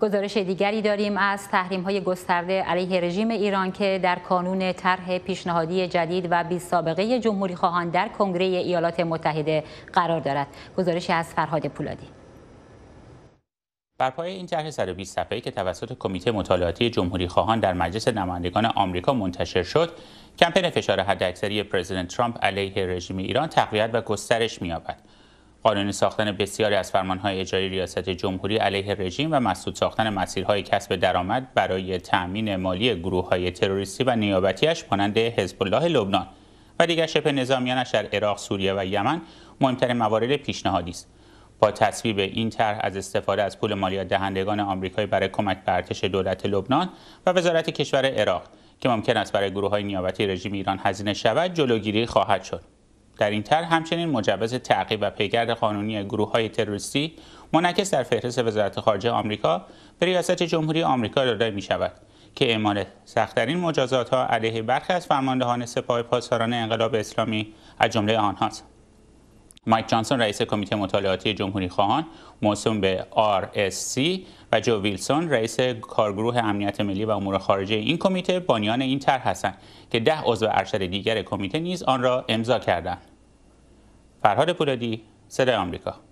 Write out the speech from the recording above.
گزارش دیگری داریم از تحریم های گسترده علیه رژیم ایران که در کانون طرح پیشنهادی جدید و بی سابقه جمهوری خواهان در کنگره ایالات متحده قرار دارد گزارش از فرهاد پولادی بر پای این طرح 120 صفحه‌ای که توسط کمیته مطالعاتی جمهوری خواهان در مجلس نمایندگان آمریکا منتشر شد، کمپین فشار حداکثری پرزیدنت ترامپ علیه رژیم ایران تقویت و گسترش می‌یابد. قانونی ساختن بسیاری از فرمانهای اجرایی ریاست جمهوری علیه رژیم و مسدود ساختن مسیرهای کسب درآمد برای تأمین مالی گروههای تروریستی و نیابتیش مانند حزب الله لبنان و دیگر شبه نظامیانش در عراق، سوریه و یمن مهمترین موارد پیشنهادی است. با تصویب این طرح از استفاده از پول مالیات دهندگان آمریکایی برای کمک به ارتش دولت لبنان و وزارت کشور عراق که ممکن است برای گروههای نیابتی رژیم ایران هزینه شود، جلوگیری خواهد شد. در این تر همچنین مجوز تعقیب و پیگرد قانونی گروه های تروریستی منعکس در فهرست وزارت خارجه آمریکا به ریاست جمهوری آمریکا داده می شود که اعمال سختترین مجازات ها علیه برخی از فرماندهان سپاه پاسداران انقلاب اسلامی از جمله آنهاست مایک جانسون رئیس کمیته مطالعاتی جمهوری خواهان موسوم به RSC و جو ویلسون رئیس کارگروه امنیت ملی و امور خارجه این کمیته بانیان این طرح هستند که ده عضو ارشد دیگر کمیته نیز آن را امضا کردند فرهاد پولادی صدای آمریکا